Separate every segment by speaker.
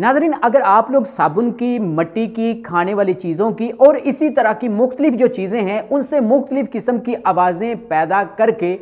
Speaker 1: नाजरीन अगर आप लोग साबुन की मट्टी की खाने वाली चीज़ों की और इसी तरह की मुख्तलिफ जो चीज़ें हैं उनसे मुख्तलिफ किस्म की आवाज़ें पैदा करके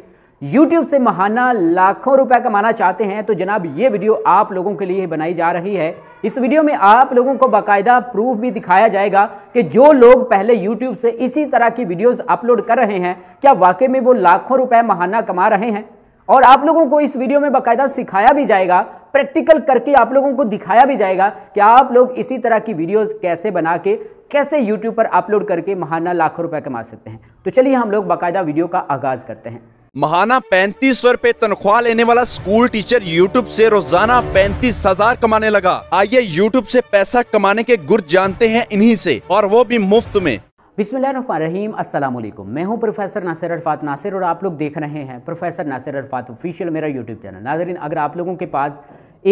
Speaker 1: YouTube से महाना लाखों रुपए कमाना चाहते हैं तो जनाब ये वीडियो आप लोगों के लिए बनाई जा रही है इस वीडियो में आप लोगों को बाकायदा प्रूफ भी दिखाया जाएगा कि जो लोग पहले YouTube से इसी तरह की वीडियोस अपलोड कर रहे हैं क्या वाकई में वो लाखों रुपए महाना कमा रहे हैं और आप लोगों को इस वीडियो में बकायदा सिखाया भी जाएगा प्रैक्टिकल करके आप लोगों को दिखाया भी जाएगा कि आप लोग इसी तरह की वीडियोस कैसे बना के कैसे यूट्यूब पर अपलोड करके महाना लाखों रुपए कमा सकते हैं तो चलिए हम लोग बाकायदा वीडियो का आगाज करते हैं महाना पैंतीस सौ रूपए तनख्वाह लेने वाला स्कूल टीचर यूट्यूब से रोजाना पैंतीस हजार कमाने लगा आइए यूट्यूब से पैसा कमाने के गुर जानते हैं इन्हीं से और वो भी मुफ्त में बिसमीम अस्सलाम वालेकुम मैं हूं प्रोफेसर नासिर अरफात नासिर और आप लोग देख रहे हैं प्रोफेसर नासिर अरफात ऑफिशियल मेरा यूट्यूब चैनल नाजरीन अगर आप लोगों के पास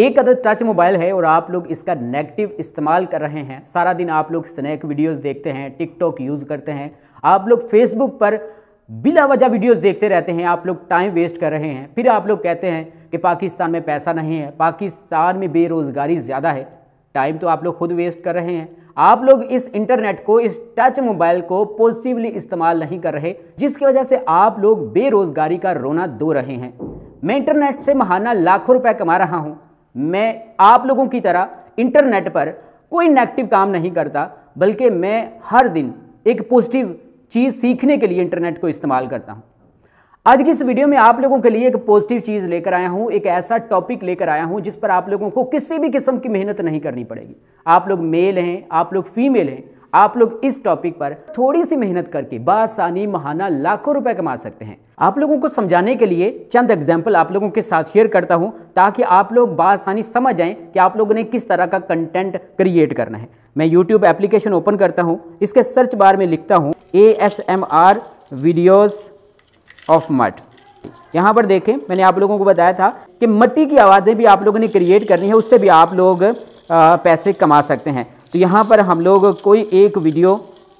Speaker 1: एक अदर टच मोबाइल है और आप लोग इसका नेगेटिव इस्तेमाल कर रहे हैं सारा दिन आप लोग स्नैक वीडियोज़ देखते हैं टिकटॉक यूज़ करते हैं आप लोग फेसबुक पर बिला वजह वीडियोज़ देखते रहते हैं आप लोग टाइम वेस्ट कर रहे हैं फिर आप लोग कहते हैं कि पाकिस्तान में पैसा नहीं है पाकिस्तान में बेरोज़गारी ज़्यादा है टाइम तो आप लोग खुद वेस्ट कर रहे हैं आप लोग इस इंटरनेट को इस टच मोबाइल को पॉजिटिवली इस्तेमाल नहीं कर रहे जिसकी वजह से आप लोग बेरोजगारी का रोना दो रहे हैं मैं इंटरनेट से महाना लाखों रुपए कमा रहा हूँ मैं आप लोगों की तरह इंटरनेट पर कोई नेगेटिव काम नहीं करता बल्कि मैं हर दिन एक पॉजिटिव चीज़ सीखने के लिए इंटरनेट को इस्तेमाल करता हूँ आज की इस वीडियो में आप लोगों के लिए एक पॉजिटिव चीज़ लेकर आया हूँ एक ऐसा टॉपिक लेकर आया हूँ जिस पर आप लोगों को किसी भी किस्म की मेहनत नहीं करनी पड़ेगी आप लोग मेल हैं आप लोग फीमेल हैं आप लोग इस टॉपिक पर थोड़ी सी मेहनत करके बासानी महाना लाखों रुपए कमा सकते हैं आप लोगों को समझाने के लिए चंद एग्जाम्पल आप लोगों के साथ शेयर करता हूं ताकि आप लोग बासानी समझ जाएं कि आप लोगों ने किस तरह का कंटेंट क्रिएट करना है मैं यूट्यूब एप्लीकेशन ओपन करता हूँ इसके सर्च बार में लिखता हूँ A S M R videos of मट यहाँ पर देखें मैंने आप लोगों को बताया था कि मट्टी की आवाज़ें भी आप लोगों ने क्रिएट करनी है उससे भी आप लोग पैसे कमा सकते हैं तो यहाँ पर हम लोग कोई एक वीडियो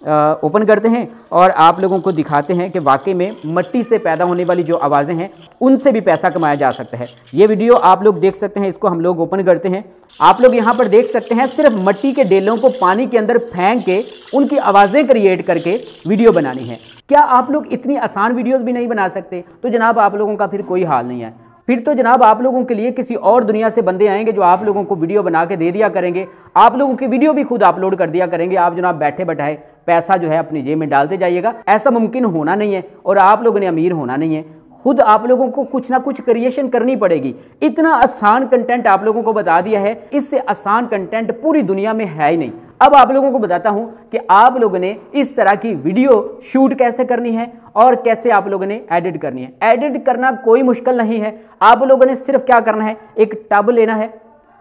Speaker 1: ओपन करते हैं और आप लोगों को दिखाते हैं कि वाकई में मट्टी से पैदा होने वाली जो आवाज़ें हैं उनसे भी पैसा कमाया जा सकता है ये वीडियो आप लोग देख सकते हैं इसको हम लोग ओपन करते हैं आप लोग यहाँ पर देख सकते हैं सिर्फ मट्टी के डेलों को पानी के अंदर फेंक के उनकी आवाज़ें क्रिएट करके वीडियो बनानी है क्या आप लोग इतनी आसान वीडियोज भी नहीं बना सकते तो जनाब आप लोगों का फिर कोई हाल नहीं है फिर तो जनाब आप लोगों के लिए किसी और दुनिया से बंदे आएंगे जो आप लोगों को वीडियो बना के दे दिया करेंगे आप लोगों की वीडियो भी खुद अपलोड कर दिया करेंगे आप जनाब बैठे बैठाए पैसा जो है अपनी जेब में डालते जाइएगा ऐसा मुमकिन होना नहीं है और आप लोगों ने अमीर होना नहीं है खुद आप लोगों को कुछ ना कुछ क्रिएशन करनी पड़ेगी इतना आसान कंटेंट आप लोगों को बता दिया है इससे आसान कंटेंट पूरी दुनिया में है ही नहीं अब आप लोगों को बताता हूं कि आप लोगों ने इस तरह की वीडियो शूट कैसे करनी है और कैसे आप लोगों ने एडिट करनी है एडिट करना कोई मुश्किल नहीं है आप लोगों ने सिर्फ क्या करना है एक टब लेना है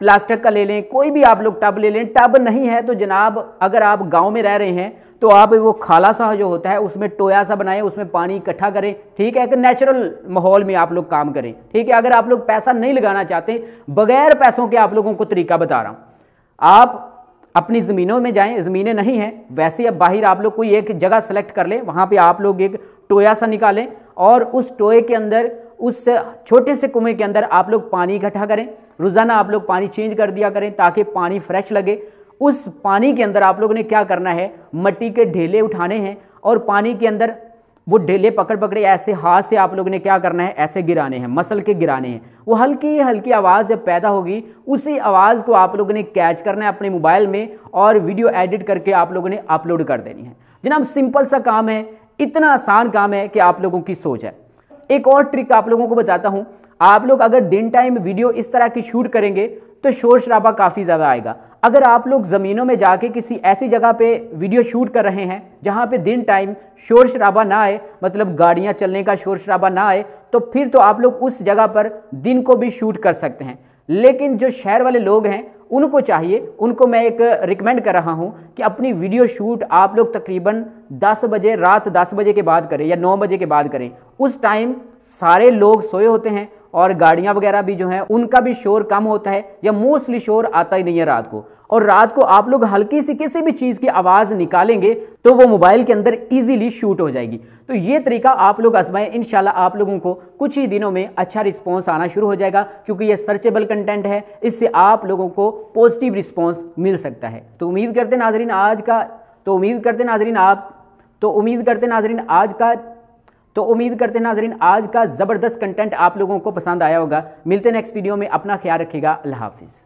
Speaker 1: प्लास्टिक का ले लें कोई भी आप लोग टब ले लें टब नहीं है तो जनाब अगर आप गांव में रह रहे हैं तो आप वो खाला सा जो होता है उसमें टोया सा बनाएं उसमें पानी इकट्ठा करें ठीक है एक नेचुरल माहौल में आप लोग काम करें ठीक है अगर आप लोग पैसा नहीं लगाना चाहते बगैर पैसों के आप लोगों को तरीका बता रहा हूँ आप अपनी ज़मीनों में जाएं ज़मीनें नहीं हैं वैसे अब बाहर आप लोग कोई एक जगह सेलेक्ट कर लें वहाँ पे आप लोग एक टोया सा निकालें और उस टोए के अंदर उस छोटे से कुएं के अंदर आप लोग पानी इकट्ठा करें रोज़ाना आप लोग पानी चेंज कर दिया करें ताकि पानी फ्रेश लगे उस पानी के अंदर आप लोगों ने क्या करना है मट्टी के ढेले उठाने हैं और पानी के अंदर वो ढेले पकड़ पकड़े ऐसे हाथ से आप लोगों ने क्या करना है ऐसे गिराने हैं मसल के गिराने हैं वो हल्की हल्की आवाज़ जब पैदा होगी उसी आवाज़ को आप लोगों ने कैच करना है अपने मोबाइल में और वीडियो एडिट करके आप लोगों ने अपलोड कर देनी है जनाब सिंपल सा काम है इतना आसान काम है कि आप लोगों की सोच है एक और ट्रिक आप लोगों को बताता हूँ आप लोग अगर दिन टाइम वीडियो इस तरह की शूट करेंगे तो शोर शराबा काफ़ी ज़्यादा आएगा अगर आप लोग ज़मीनों में जाके किसी ऐसी जगह पे वीडियो शूट कर रहे हैं जहाँ पे दिन टाइम शोर शराबा ना आए मतलब गाड़ियाँ चलने का शोर शराबा ना आए तो फिर तो आप लोग उस जगह पर दिन को भी शूट कर सकते हैं लेकिन जो शहर वाले लोग हैं उनको चाहिए उनको मैं एक रिकमेंड कर रहा हूँ कि अपनी वीडियो शूट आप लोग तकरीबन दस बजे रात दस बजे के बाद करें या नौ बजे के बाद करें उस टाइम सारे लोग सोए होते हैं और गाड़ियाँ वगैरह भी जो हैं उनका भी शोर कम होता है या मोस्टली शोर आता ही नहीं है रात को और रात को आप लोग हल्की सी किसी भी चीज़ की आवाज़ निकालेंगे तो वो मोबाइल के अंदर ईजीली शूट हो जाएगी तो ये तरीका आप लोग आजमाएं इन आप लोगों को कुछ ही दिनों में अच्छा रिस्पॉन्स आना शुरू हो जाएगा क्योंकि ये सर्चेबल कंटेंट है इससे आप लोगों को पॉजिटिव रिस्पॉन्स मिल सकता है तो उम्मीद करते नाजरीन आज का तो उम्मीद करते नाजरीन आप तो उम्मीद करते नाजरीन आज का तो उम्मीद करते हैं नाजरीन आज का ज़बरदस्त कंटेंट आप लोगों को पसंद आया होगा मिलते नेक्स्ट वीडियो में अपना ख्याल रखिएगा अल्लाह हाफिज़